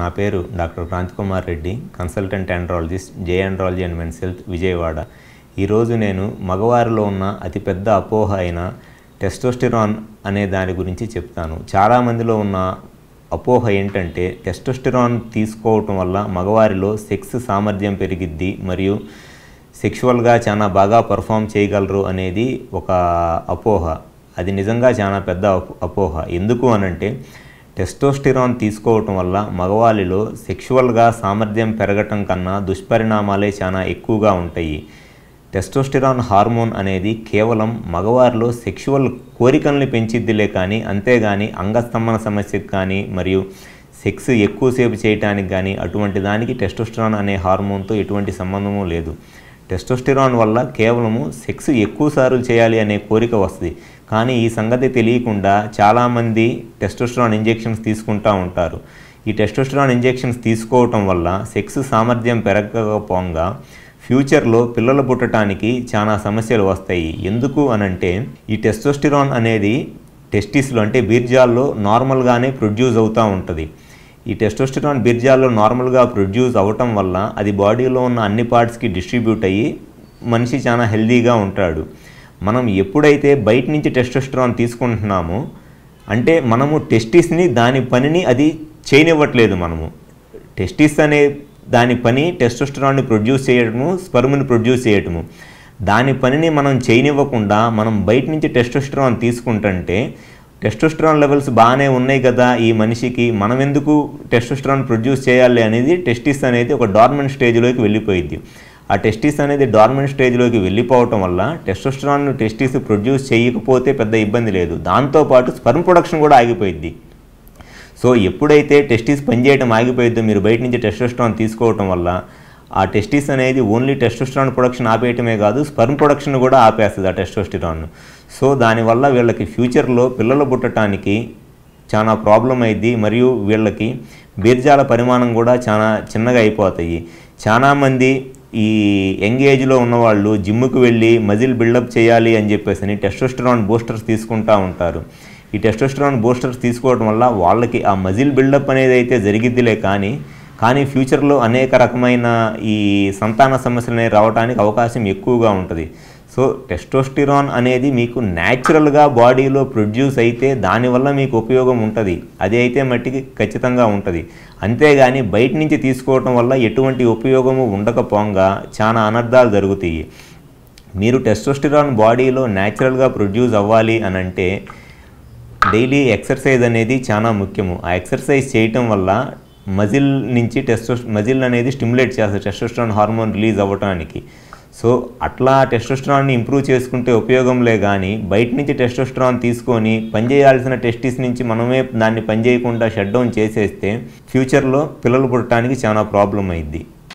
నా పేరు doctor Kranthikumar Reddy consultant andrologist J andrology and men's health Vijayawada ఈరోజు నేను మగవారిలో ఉన్న అతిపెద్ద అపోహ అయిన టెస్టోస్టిరాన్ అనే దాని గురించి చెప్తాను చాలామందిలో ఉన్న అపోహ ఏంటంటే టెస్టోస్టిరాన్ తీసుకోవటం వల్ల మగవారిలో సెక్స్ సామర్థ్యం పెరిగిద్ది మరియు సెక్షువల్గా చాలా బాగా పర్ఫామ్ చేయగలరు అనేది ఒక అపోహ అది నిజంగా చాలా పెద్ద అపోహ ఎందుకు అనంటే టెస్టోస్టిరాన్ తీసుకోవటం వల్ల మగవాళ్ళలో సెక్షువల్గా సామర్థ్యం పెరగటం కన్నా దుష్పరిణామాలే చాలా ఎక్కువగా ఉంటాయి టెస్టోస్టిరాన్ హార్మోన్ అనేది కేవలం మగవారిలో సెక్షువల్ కోరికల్ని పెంచిద్దిలే కానీ అంతేగాని అంగస్తంభన సమస్యకు కానీ మరియు సెక్స్ ఎక్కువసేపు చేయటానికి కానీ అటువంటి దానికి టెస్టోస్టిరాన్ అనే హార్మోన్తో ఎటువంటి సంబంధము లేదు టెస్టోస్టిరాన్ వల్ల కేవలము సెక్స్ ఎక్కువ సార్లు చేయాలి అనే కోరిక వస్తుంది కానీ ఈ సంగతి తెలియకుండా చాలామంది టెస్టోస్టిరాన్ ఇంజెక్షన్స్ తీసుకుంటూ ఉంటారు ఈ టెస్టోస్టిరాన్ ఇంజెక్షన్స్ తీసుకోవటం వల్ల సెక్స్ సామర్థ్యం పెరగకపోగా ఫ్యూచర్లో పిల్లలు పుట్టడానికి చాలా సమస్యలు వస్తాయి ఎందుకు అనంటే ఈ టెస్టోస్టిరాన్ అనేది టెస్టిస్లో అంటే బీర్జాల్లో నార్మల్గానే ప్రొడ్యూస్ అవుతూ ఉంటుంది ఈ టెస్టోస్టిరాన్ బిర్జాలో నార్మల్గా ప్రొడ్యూస్ అవ్వటం వల్ల అది బాడీలో ఉన్న అన్ని పార్ట్స్కి డిస్ట్రిబ్యూట్ అయ్యి మనిషి చాలా హెల్దీగా ఉంటాడు మనం ఎప్పుడైతే బయట నుంచి టెస్టోస్టిరాన్ తీసుకుంటున్నామో అంటే మనము టెస్టిస్ని దాని పనిని అది చేయనివ్వట్లేదు మనము టెస్టిస్ అనే దాని పని టెస్టోస్టిరాన్ని ప్రొడ్యూస్ చేయటము స్పర్మ్ని ప్రొడ్యూస్ చేయటము దాని పనిని మనం చేయనివ్వకుండా మనం బయట నుంచి టెస్టోస్టిరాన్ తీసుకుంటుంటే టెస్టోస్ట్రాన్ లెవెల్స్ బాగానే ఉన్నాయి కదా ఈ మనిషికి మనం ఎందుకు టెస్టోస్ట్రాన్ ప్రొడ్యూస్ చేయాలి అనేది టెస్టిస్ అనేది ఒక డార్మెంట్ స్టేజ్లోకి వెళ్ళిపోయింది ఆ టెస్టిస్ అనేది డార్మెంట్ స్టేజ్లోకి వెళ్ళిపోవటం వల్ల టెస్టోస్ట్రాన్ టెస్టిస్ ప్రొడ్యూస్ చేయకపోతే పెద్ద ఇబ్బంది లేదు దాంతోపాటు స్పర్మ్ ప్రొడక్షన్ కూడా ఆగిపోయింది సో ఎప్పుడైతే టెస్టిస్ పనిచేయడం ఆగిపోయిద్దో మీరు బయట నుంచి టెస్టోస్ట్రాన్ తీసుకోవటం వల్ల ఆ టెస్టిస్ అనేది ఓన్లీ టెస్టోస్టిరాన్ ప్రొడక్షన్ ఆపేయటమే కాదు స్పర్మ్ ప్రొడక్షన్ కూడా ఆపేస్తుంది ఆ టెస్టోస్టిరాన్ సో దానివల్ల వీళ్ళకి ఫ్యూచర్లో పిల్లలు పుట్టడానికి చాలా ప్రాబ్లం అయింది మరియు వీళ్ళకి బీర్జాల పరిమాణం కూడా చాలా చిన్నగా అయిపోతాయి చాలామంది ఈ యంగ్ ఏజ్లో ఉన్నవాళ్ళు జిమ్కి వెళ్ళి మజిల్ బిల్డప్ చేయాలి అని చెప్పేసి టెస్టోస్టిరాన్ బూస్టర్స్ తీసుకుంటూ ఉంటారు ఈ టెస్టోస్టిరాన్ బూస్టర్స్ తీసుకోవడం వల్ల వాళ్ళకి ఆ మజిల్ బిల్డప్ అనేది అయితే జరిగిద్దిలే కానీ కానీ ఫ్యూచర్లో అనేక రకమైన ఈ సంతాన సమస్యలు రావడానికి అవకాశం ఎక్కువగా ఉంటుంది సో టెస్టోస్టిరాన్ అనేది మీకు న్యాచురల్గా బాడీలో ప్రొడ్యూస్ అయితే దానివల్ల మీకు ఉపయోగం ఉంటుంది అది అయితే మట్టికి ఖచ్చితంగా ఉంటుంది అంతేగాని బయట నుంచి తీసుకోవటం వల్ల ఎటువంటి ఉపయోగము ఉండకపోగా చాలా అనర్థాలు జరుగుతాయి మీరు టెస్టోస్టిరాన్ బాడీలో న్యాచురల్గా ప్రొడ్యూస్ అవ్వాలి అని అంటే డైలీ ఎక్సర్సైజ్ అనేది చాలా ముఖ్యము ఆ ఎక్సర్సైజ్ చేయటం వల్ల మజిల్ నుంచి టెస్టో మజిల్ అనేది స్టిమ్యులేట్ చేస్తారు టెస్టోస్ట్రాన్ హార్మోన్ రిలీజ్ అవ్వడానికి సో అట్లా టెస్టోస్ట్రాన్ని ఇంప్రూవ్ చేసుకుంటే ఉపయోగంలే కానీ బయట నుంచి టెస్టోస్ట్రాన్ తీసుకొని పనిచేయాల్సిన టెస్టిస్ నుంచి మనమే దాన్ని పనిచేయకుండా షట్ డౌన్ చేసేస్తే ఫ్యూచర్లో పిల్లలు పుట్టడానికి చాలా ప్రాబ్లం అయింది